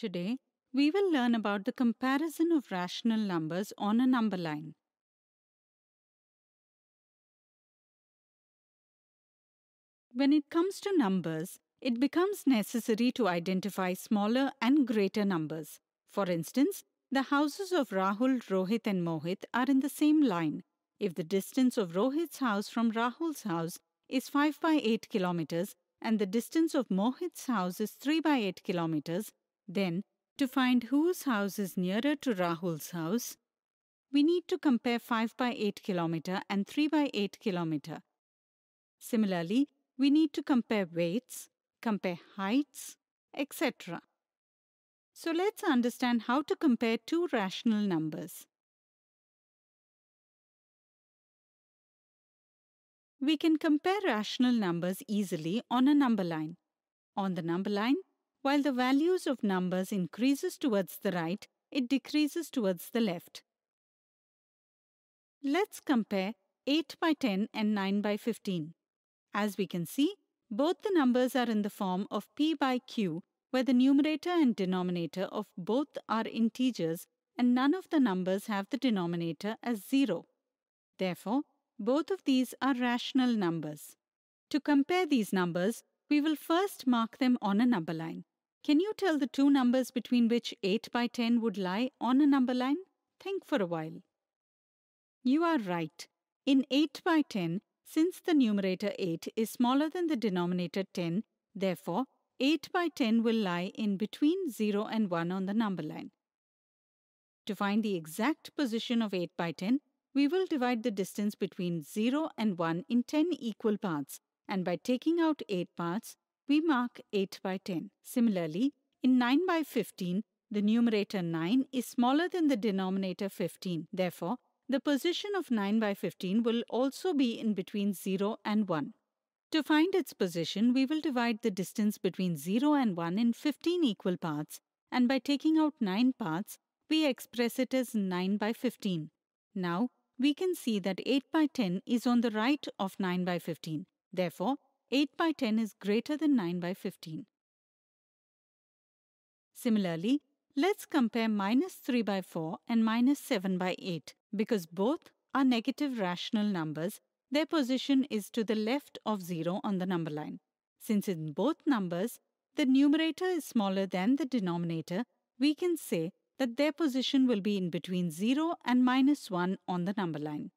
Today, we will learn about the comparison of rational numbers on a number line. When it comes to numbers, it becomes necessary to identify smaller and greater numbers. For instance, the houses of Rahul, Rohit and Mohit are in the same line. If the distance of Rohit's house from Rahul's house is 5 by 8 kilometers and the distance of Mohit's house is 3 by 8 kilometers, then, to find whose house is nearer to Rahul's house, we need to compare 5 by 8 km and 3 by 8 km. Similarly, we need to compare weights, compare heights, etc. So let's understand how to compare two rational numbers. We can compare rational numbers easily on a number line. On the number line, while the values of numbers increases towards the right, it decreases towards the left. Let's compare 8 by 10 and 9 by 15. As we can see, both the numbers are in the form of p by q, where the numerator and denominator of both are integers and none of the numbers have the denominator as 0. Therefore, both of these are rational numbers. To compare these numbers, we will first mark them on a number line. Can you tell the two numbers between which 8 by 10 would lie on a number line? Think for a while. You are right. In 8 by 10, since the numerator 8 is smaller than the denominator 10, therefore 8 by 10 will lie in between 0 and 1 on the number line. To find the exact position of 8 by 10, we will divide the distance between 0 and 1 in 10 equal parts and by taking out 8 parts, we mark 8 by 10. Similarly, in 9 by 15, the numerator 9 is smaller than the denominator 15. Therefore, the position of 9 by 15 will also be in between 0 and 1. To find its position, we will divide the distance between 0 and 1 in 15 equal parts and by taking out 9 parts, we express it as 9 by 15. Now, we can see that 8 by 10 is on the right of 9 by 15. Therefore, 8 by 10 is greater than 9 by 15. Similarly, let's compare minus 3 by 4 and minus 7 by 8 because both are negative rational numbers. Their position is to the left of 0 on the number line. Since in both numbers, the numerator is smaller than the denominator, we can say that their position will be in between 0 and minus 1 on the number line.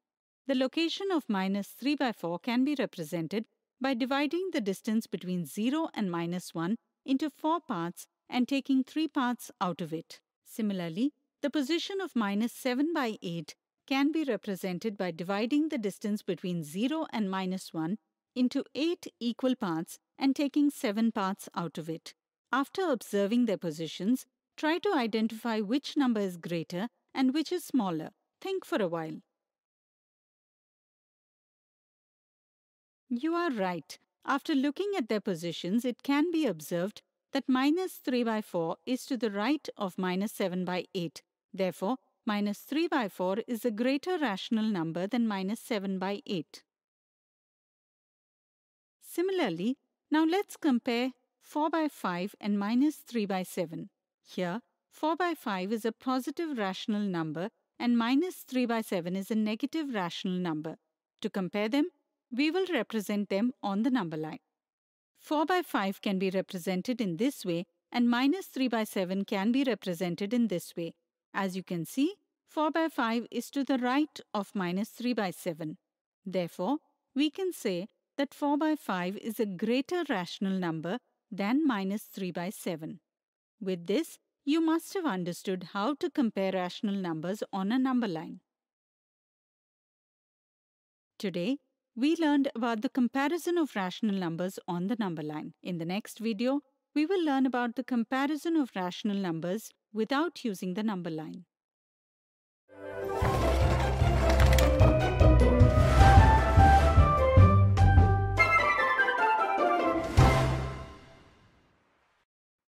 The location of minus 3 by 4 can be represented by dividing the distance between 0 and minus 1 into four parts and taking three parts out of it. Similarly, the position of minus 7 by 8 can be represented by dividing the distance between 0 and minus 1 into 8 equal parts and taking 7 parts out of it. After observing their positions, try to identify which number is greater and which is smaller. Think for a while. You are right. After looking at their positions, it can be observed that minus 3 by 4 is to the right of minus 7 by 8. Therefore, minus 3 by 4 is a greater rational number than minus 7 by 8. Similarly, now let's compare 4 by 5 and minus 3 by 7. Here, 4 by 5 is a positive rational number and minus 3 by 7 is a negative rational number. To compare them, we will represent them on the number line. 4 by 5 can be represented in this way and minus 3 by 7 can be represented in this way. As you can see, 4 by 5 is to the right of minus 3 by 7. Therefore, we can say that 4 by 5 is a greater rational number than minus 3 by 7. With this, you must have understood how to compare rational numbers on a number line. Today, we learned about the comparison of rational numbers on the number line. In the next video, we will learn about the comparison of rational numbers without using the number line.